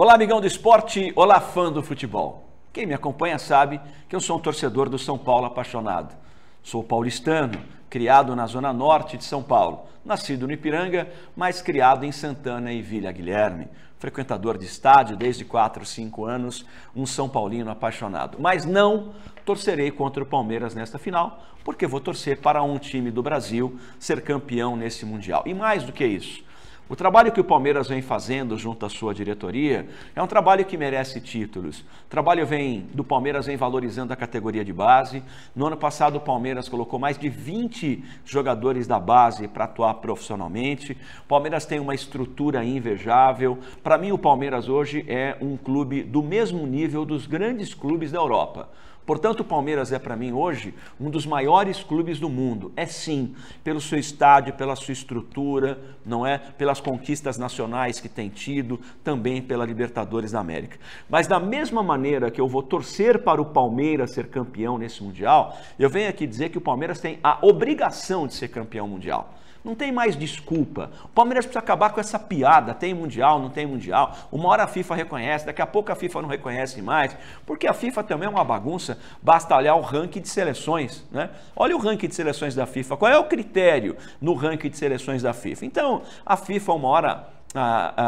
Olá, amigão do esporte, olá, fã do futebol. Quem me acompanha sabe que eu sou um torcedor do São Paulo apaixonado. Sou paulistano, criado na zona norte de São Paulo, nascido no Ipiranga, mas criado em Santana e Vila Guilherme. Frequentador de estádio desde 4, 5 anos, um São Paulino apaixonado. Mas não torcerei contra o Palmeiras nesta final, porque vou torcer para um time do Brasil ser campeão nesse Mundial. E mais do que isso, o trabalho que o Palmeiras vem fazendo junto à sua diretoria é um trabalho que merece títulos. O trabalho vem do Palmeiras vem valorizando a categoria de base. No ano passado o Palmeiras colocou mais de 20 jogadores da base para atuar profissionalmente. O Palmeiras tem uma estrutura invejável. Para mim o Palmeiras hoje é um clube do mesmo nível dos grandes clubes da Europa. Portanto, o Palmeiras é para mim hoje um dos maiores clubes do mundo. É sim, pelo seu estádio, pela sua estrutura, não é? Pelas conquistas nacionais que tem tido, também pela Libertadores da América. Mas da mesma maneira que eu vou torcer para o Palmeiras ser campeão nesse mundial, eu venho aqui dizer que o Palmeiras tem a obrigação de ser campeão mundial. Não tem mais desculpa. O Palmeiras precisa acabar com essa piada. Tem mundial, não tem mundial. Uma hora a FIFA reconhece, daqui a pouco a FIFA não reconhece mais. Porque a FIFA também é uma bagunça. Basta olhar o ranking de seleções. Né? Olha o ranking de seleções da FIFA. Qual é o critério no ranking de seleções da FIFA? Então, a FIFA, uma hora a, a,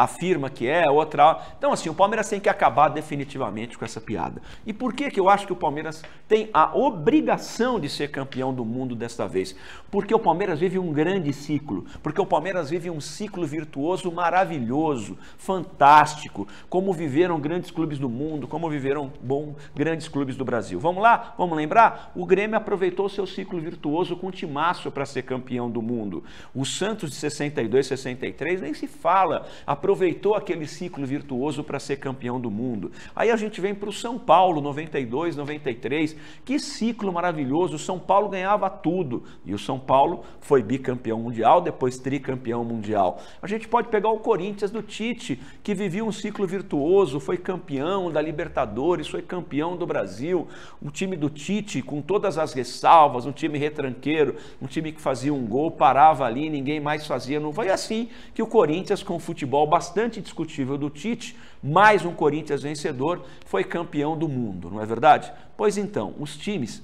a, afirma que é, outra. Então, assim, o Palmeiras tem que acabar definitivamente com essa piada. E por que, que eu acho que o Palmeiras tem a obrigação de ser campeão do mundo desta vez? Porque o Palmeiras vive um grande ciclo, porque o Palmeiras vive um ciclo virtuoso maravilhoso, fantástico, como viveram grandes clubes do mundo, como viveram bom, grandes clubes do Brasil. Vamos lá? Vamos lembrar? O Grêmio aproveitou seu ciclo virtuoso com o Timaço para ser campeão do mundo. O Santos de 62, 63 nem se se fala. Aproveitou aquele ciclo virtuoso para ser campeão do mundo. Aí a gente vem para o São Paulo, 92, 93. Que ciclo maravilhoso! O São Paulo ganhava tudo. E o São Paulo foi bicampeão mundial, depois tricampeão mundial. A gente pode pegar o Corinthians do Tite, que vivia um ciclo virtuoso, foi campeão da Libertadores, foi campeão do Brasil. Um time do Tite com todas as ressalvas, um time retranqueiro, um time que fazia um gol, parava ali, ninguém mais fazia. Não foi assim que o Corinthians Corinthians com futebol bastante discutível do Tite, mais um Corinthians vencedor, foi campeão do mundo, não é verdade? Pois então, os times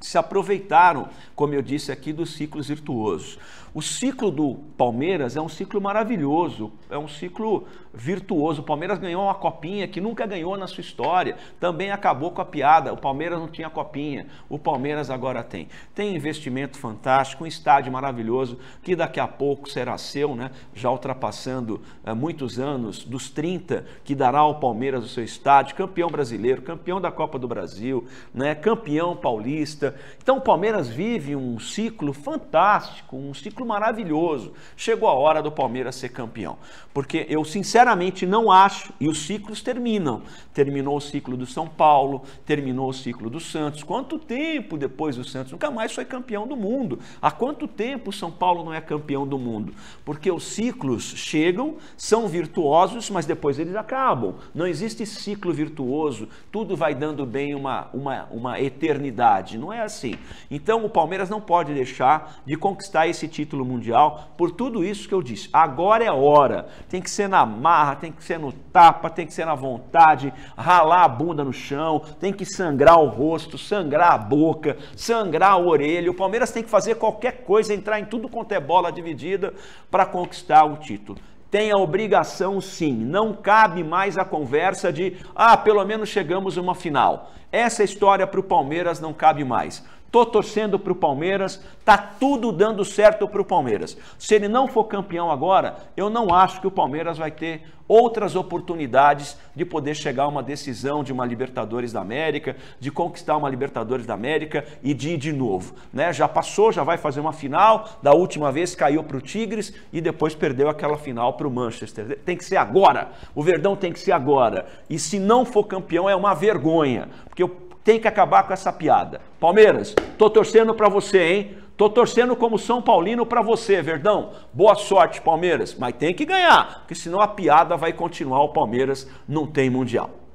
se aproveitaram, como eu disse aqui, dos ciclos virtuosos. O ciclo do Palmeiras é um ciclo maravilhoso, é um ciclo virtuoso. O Palmeiras ganhou uma copinha que nunca ganhou na sua história. Também acabou com a piada. O Palmeiras não tinha copinha. O Palmeiras agora tem. Tem investimento fantástico, um estádio maravilhoso que daqui a pouco será seu, né? Já ultrapassando é, muitos anos dos 30 que dará ao Palmeiras o seu estádio, campeão brasileiro, campeão da Copa do Brasil, né? Campeão paulista. Então o Palmeiras vive um ciclo fantástico, um ciclo maravilhoso. Chegou a hora do Palmeiras ser campeão. Porque eu sinceramente sinceramente não acho, e os ciclos terminam. Terminou o ciclo do São Paulo, terminou o ciclo do Santos. Quanto tempo depois o Santos nunca mais foi campeão do mundo? Há quanto tempo o São Paulo não é campeão do mundo? Porque os ciclos chegam, são virtuosos, mas depois eles acabam. Não existe ciclo virtuoso, tudo vai dando bem uma, uma, uma eternidade. Não é assim. Então o Palmeiras não pode deixar de conquistar esse título mundial por tudo isso que eu disse. Agora é hora, tem que ser na marra, tem que ser no tapa, tem que ser na vontade, ralar a bunda no chão, tem que sangrar o rosto, sangrar a boca, sangrar a orelha. O Palmeiras tem que fazer qualquer coisa, entrar em tudo quanto é bola dividida para conquistar o título tem a obrigação sim. Não cabe mais a conversa de, ah, pelo menos chegamos a uma final. Essa história para o Palmeiras não cabe mais. Tô torcendo para o Palmeiras, tá tudo dando certo para o Palmeiras. Se ele não for campeão agora, eu não acho que o Palmeiras vai ter outras oportunidades de poder chegar a uma decisão de uma Libertadores da América, de conquistar uma Libertadores da América e de ir de novo. Né? Já passou, já vai fazer uma final. Da última vez caiu para o Tigres e depois perdeu aquela final para o Manchester. Tem que ser agora. O Verdão tem que ser agora. E se não for campeão é uma vergonha, porque o tem que acabar com essa piada. Palmeiras, tô torcendo para você, hein? Tô torcendo como São Paulino para você, Verdão. Boa sorte, Palmeiras, mas tem que ganhar, porque senão a piada vai continuar, o Palmeiras não tem mundial.